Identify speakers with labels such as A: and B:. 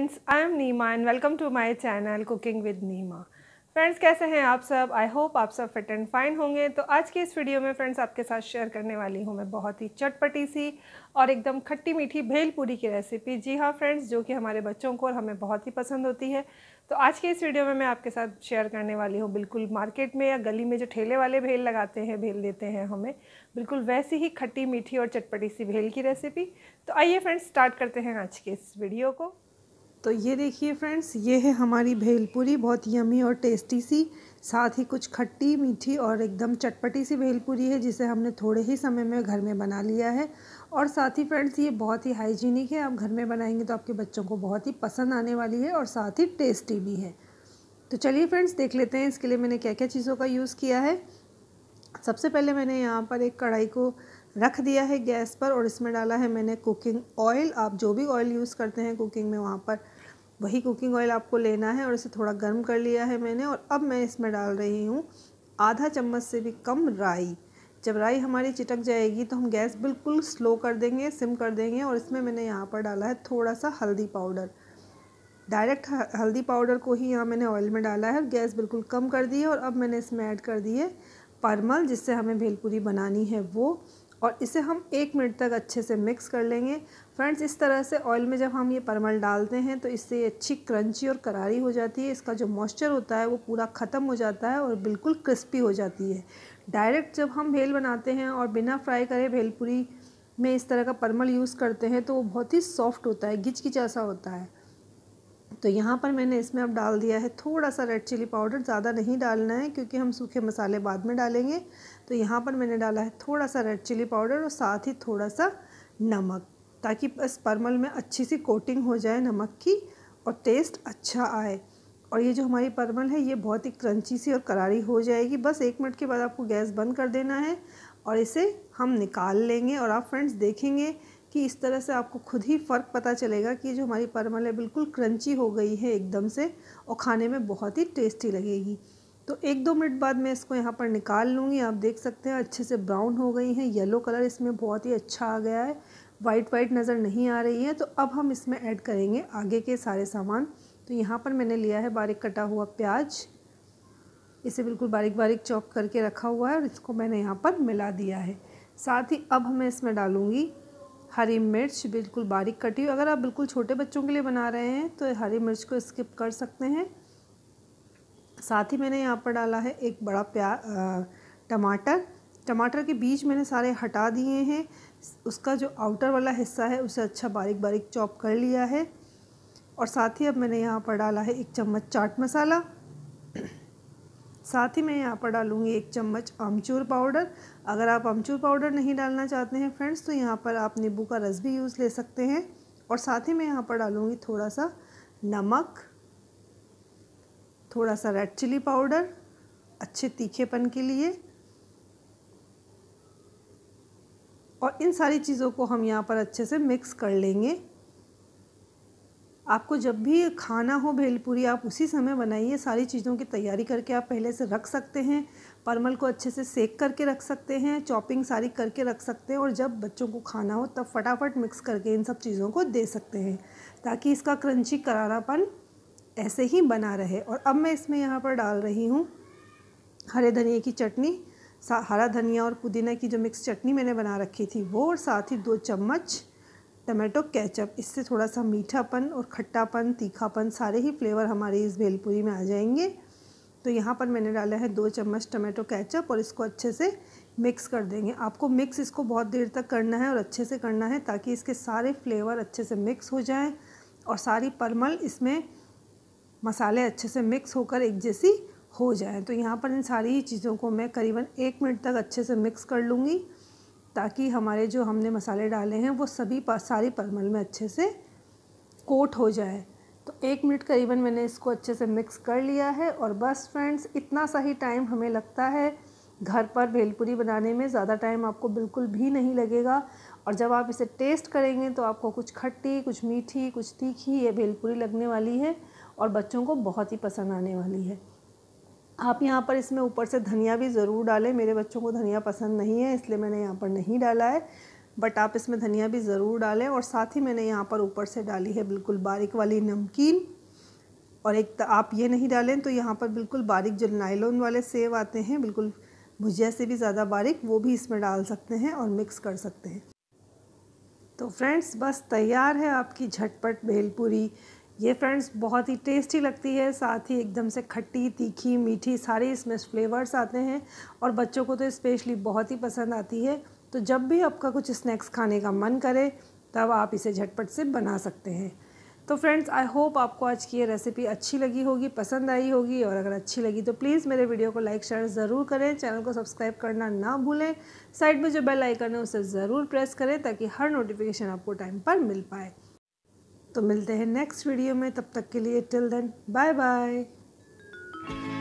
A: friends I am Neema and welcome to my channel cooking with Neema friends कैसे हैं आप सब आई होप आप सब फिट एंड फाइन होंगे तो आज के इस वीडियो में फ्रेंड्स आपके साथ शेयर करने वाली हूँ मैं बहुत ही चटपटी सी और एकदम खट्टी मीठी भेलपूरी की रेसिपी जी हाँ फ्रेंड्स जो कि हमारे बच्चों को और हमें बहुत ही पसंद होती है तो आज के इस वीडियो में मैं आपके साथ शेयर करने वाली हूँ बिल्कुल मार्केट में या गली में जो ठेले वाले भेल लगाते हैं भेल देते हैं हमें बिल्कुल वैसी ही खट्टी मीठी और चटपटी सी भेल की रेसिपी तो आइए फ्रेंड्स स्टार्ट करते हैं आज के इस वीडियो को तो ये देखिए फ्रेंड्स ये है हमारी भेलपूरी बहुत यमी और टेस्टी सी साथ ही कुछ खट्टी मीठी और एकदम चटपटी सी भेलपूरी है जिसे हमने थोड़े ही समय में घर में बना लिया है और साथ ही फ्रेंड्स ये बहुत ही हाइजीनिक है आप घर में बनाएंगे तो आपके बच्चों को बहुत ही पसंद आने वाली है और साथ ही टेस्टी भी है तो चलिए फ्रेंड्स देख लेते हैं इसके लिए मैंने क्या क्या चीज़ों का यूज़ किया है सबसे पहले मैंने यहाँ पर एक कढ़ाई को रख दिया है गैस पर और इसमें डाला है मैंने कुकिंग ऑयल आप जो भी ऑयल यूज़ करते हैं कुकिंग में वहाँ पर वही कुकिंग ऑयल आपको लेना है और इसे थोड़ा गर्म कर लिया है मैंने और अब मैं इसमें डाल रही हूँ आधा चम्मच से भी कम राई जब राई हमारी चिटक जाएगी तो हम गैस बिल्कुल स्लो कर देंगे सिम कर देंगे और इसमें मैंने यहाँ पर डाला है थोड़ा सा हल्दी पाउडर डायरेक्ट हल्दी पाउडर को ही यहाँ मैंने ऑयल में डाला है गैस बिल्कुल कम कर दी है और अब मैंने इसमें ऐड कर दी है परमल जिससे हमें भेलपूरी बनानी है वो और इसे हम एक मिनट तक अच्छे से मिक्स कर लेंगे फ्रेंड्स इस तरह से ऑयल में जब हम ये परमल डालते हैं तो इससे अच्छी क्रंची और करारी हो जाती है इसका जो मॉइस्चर होता है वो पूरा ख़त्म हो जाता है और बिल्कुल क्रिस्पी हो जाती है डायरेक्ट जब हम भेल बनाते हैं और बिना फ्राई करे भेलपुरी में इस तरह का परमल यूज़ करते हैं तो वो बहुत ही सॉफ्ट होता है घिचकिचा सा होता है तो यहाँ पर मैंने इसमें अब डाल दिया है थोड़ा सा रेड चिली पाउडर ज़्यादा नहीं डालना है क्योंकि हम सूखे मसाले बाद में डालेंगे तो यहाँ पर मैंने डाला है थोड़ा सा रेड चिली पाउडर और साथ ही थोड़ा सा नमक ताकि बस परमल में अच्छी सी कोटिंग हो जाए नमक की और टेस्ट अच्छा आए और ये जो हमारी परमल है ये बहुत ही क्रंची सी और करारी हो जाएगी बस एक मिनट के बाद आपको गैस बंद कर देना है और इसे हम निकाल लेंगे और आप फ्रेंड्स देखेंगे कि इस तरह से आपको खुद ही फ़र्क पता चलेगा कि जो हमारी परमल है बिल्कुल क्रंची हो गई है एकदम से और खाने में बहुत ही टेस्टी लगेगी तो एक दो मिनट बाद मैं इसको यहाँ पर निकाल लूँगी आप देख सकते हैं अच्छे से ब्राउन हो गई हैं येलो कलर इसमें बहुत ही अच्छा आ गया है वाइट वाइट नज़र नहीं आ रही है तो अब हम इसमें ऐड करेंगे आगे के सारे सामान तो यहाँ पर मैंने लिया है बारीक कटा हुआ प्याज इसे बिल्कुल बारीक बारीक चॉप करके रखा हुआ है और इसको मैंने यहाँ पर मिला दिया है साथ ही अब मैं इसमें डालूँगी हरी मिर्च बिल्कुल बारीक कटी हुई अगर आप बिल्कुल छोटे बच्चों के लिए बना रहे हैं तो हरी मिर्च को स्किप कर सकते हैं साथ ही मैंने यहाँ पर डाला है एक बड़ा प्या टमाटर टमाटर के बीज मैंने सारे हटा दिए हैं उसका जो आउटर वाला हिस्सा है उसे अच्छा बारीक बारीक चॉप कर लिया है और साथ ही अब मैंने यहाँ पर डाला है एक चम्मच चाट मसाला साथ ही मैं यहाँ पर डालूँगी एक चम्मच अमचूर पाउडर अगर आप अमचूर पाउडर नहीं डालना चाहते हैं फ्रेंड्स तो यहाँ पर आप नींबू का रस भी यूज़ ले सकते हैं और साथ ही मैं यहाँ पर डालूँगी थोड़ा सा नमक थोड़ा सा रेड चिली पाउडर अच्छे तीखेपन के लिए और इन सारी चीज़ों को हम यहाँ पर अच्छे से मिक्स कर लेंगे आपको जब भी खाना हो भेलपूरी आप उसी समय बनाइए सारी चीज़ों की तैयारी करके आप पहले से रख सकते हैं परमल को अच्छे से सेक करके रख सकते हैं चॉपिंग सारी करके रख सकते हैं और जब बच्चों को खाना हो तब फटाफट मिक्स करके इन सब चीज़ों को दे सकते हैं ताकि इसका क्रंची करारापन ऐसे ही बना रहे और अब मैं इसमें यहाँ पर डाल रही हूँ हरे धनिए की चटनी हरा धनिया और पुदीना की जो मिक्स चटनी मैंने बना रखी थी वो और साथ ही दो चम्मच टमाटो केचप इससे थोड़ा सा मीठापन और खट्टापन तीखापन सारे ही फ्लेवर हमारे इस भेलपुरी में आ जाएंगे तो यहाँ पर मैंने डाला है दो चम्मच टमाटो केचप और इसको अच्छे से मिक्स कर देंगे आपको मिक्स इसको बहुत देर तक करना है और अच्छे से करना है ताकि इसके सारे फ्लेवर अच्छे से मिक्स हो जाएँ और सारी परमल इसमें मसाले अच्छे से मिक्स होकर एक जैसी हो जाए तो यहाँ पर इन सारी ही चीज़ों को मैं करीबन एक मिनट तक अच्छे से मिक्स कर लूँगी ताकि हमारे जो हमने मसाले डाले हैं वो सभी सारी परमल में अच्छे से कोट हो जाए तो एक मिनट करीबन मैंने इसको अच्छे से मिक्स कर लिया है और बस फ्रेंड्स इतना सा ही टाइम हमें लगता है घर पर भेलपुरी बनाने में ज़्यादा टाइम आपको बिल्कुल भी नहीं लगेगा और जब आप इसे टेस्ट करेंगे तो आपको कुछ खट्टी कुछ मीठी कुछ तीखी ये भेलपुरी लगने वाली है और बच्चों को बहुत ही पसंद आने वाली है आप यहाँ पर इसमें ऊपर से धनिया भी ज़रूर डालें मेरे बच्चों को धनिया पसंद नहीं है इसलिए मैंने यहाँ पर नहीं डाला है बट आप इसमें धनिया भी ज़रूर डालें और साथ ही मैंने यहाँ पर ऊपर से डाली है बिल्कुल बारीक वाली नमकीन और एक आप ये नहीं डालें तो यहाँ पर बिल्कुल बारीक जो नाइलोन वाले सेब आते हैं बिल्कुल भुजिया से भी ज़्यादा बारीक वो भी इसमें डाल सकते हैं और मिक्स कर सकते हैं तो फ्रेंड्स बस तैयार है आपकी झटपट भेलपूरी ये फ्रेंड्स बहुत ही टेस्टी लगती है साथ ही एकदम से खट्टी तीखी मीठी सारे इसमें फ्लेवर्स आते हैं और बच्चों को तो स्पेशली बहुत ही पसंद आती है तो जब भी आपका कुछ स्नैक्स खाने का मन करे तब आप इसे झटपट से बना सकते हैं तो फ्रेंड्स आई होप आपको आज की ये रेसिपी अच्छी लगी होगी पसंद आई होगी और अगर अच्छी लगी तो प्लीज़ मेरे वीडियो को लाइक शेयर ज़रूर करें चैनल को सब्सक्राइब करना ना भूलें साइड में जो बेल आइकन है उसे ज़रूर प्रेस करें ताकि हर नोटिफिकेशन आपको टाइम पर मिल पाए तो मिलते हैं नेक्स्ट वीडियो में तब तक के लिए टिल देन बाय बाय